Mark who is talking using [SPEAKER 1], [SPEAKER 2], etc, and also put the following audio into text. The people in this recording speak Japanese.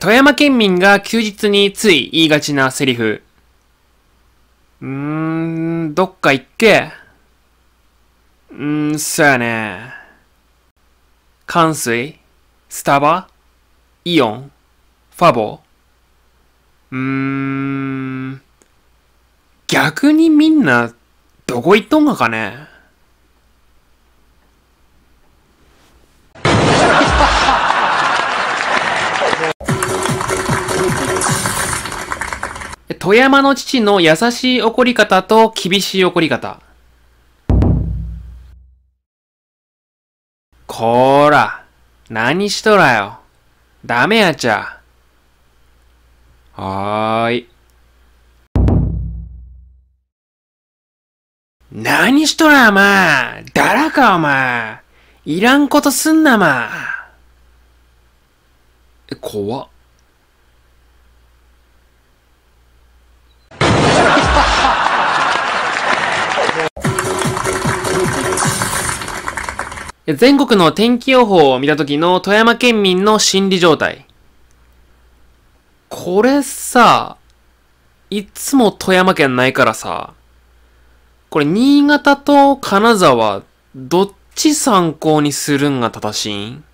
[SPEAKER 1] 富山県民が休日につい言いがちなセリフ。うーん、どっか行っけ。うーん、そうやね。関水、スタバ、イオン、ファボ。うーん、逆にみんな、どこ行っとんがかね。富山の父の優しい怒り方と厳しい怒り方。こーら、何しとらよ。ダメやちゃ。はーい。
[SPEAKER 2] 何しとらまあ、だらかお前。いらんことすんなま
[SPEAKER 3] あ。え、怖っ。
[SPEAKER 1] 全国の天気予報を見た時の富山県民の心理状態。これさ、いつも富山県ないからさ、これ新潟と金沢、どっち参考にするんが正しい
[SPEAKER 2] ん